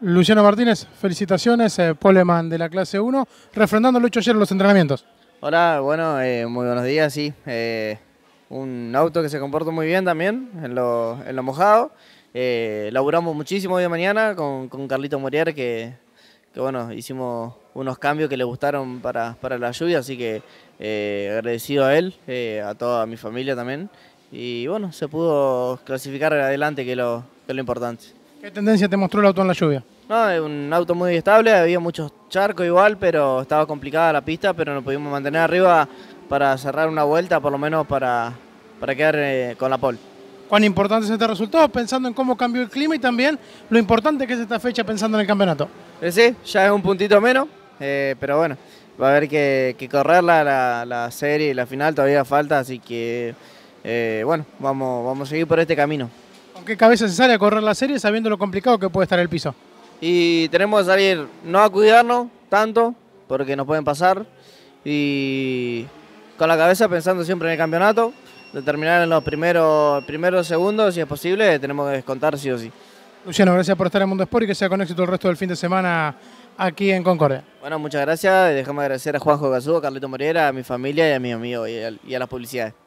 Luciano Martínez, felicitaciones, eh, Poleman de la clase 1, refrendando lo hecho ayer en los entrenamientos. Hola, bueno, eh, muy buenos días, sí. Eh, un auto que se comportó muy bien también en lo, en mojado. laburamos muchísimo hoy de mañana con, con Carlito Morier, que, que, bueno, hicimos unos cambios que le gustaron para, para la lluvia, así que agradecido a él, a toda mi familia también. Y bueno, se pudo clasificar adelante, que lo, que es lo importante. ¿Qué tendencia te mostró el auto en la lluvia? No, es un auto muy estable, había muchos charcos igual, pero estaba complicada la pista, pero nos pudimos mantener arriba para cerrar una vuelta, por lo menos para, para quedar eh, con la pole. ¿Cuán importante es este resultado pensando en cómo cambió el clima y también lo importante que es esta fecha pensando en el campeonato? Eh, sí, ya es un puntito menos, eh, pero bueno, va a haber que, correrla la, la serie y la final, todavía falta, así que bueno, vamos, vamos a seguir por este camino qué cabeza se sale a correr la serie sabiendo lo complicado que puede estar el piso? Y tenemos que salir, no a cuidarnos tanto, porque nos pueden pasar, y con la cabeza pensando siempre en el campeonato, de terminar en los primeros, primeros segundos, si es posible, tenemos que descontar sí o sí. Luciano, gracias por estar en Mundo Sport y que sea con éxito el resto del fin de semana aquí en Concordia. Bueno, muchas gracias. Dejamos agradecer a Juanjo Gazú, a Carlito Moriera, a mi familia y a mis amigos y a las publicidades.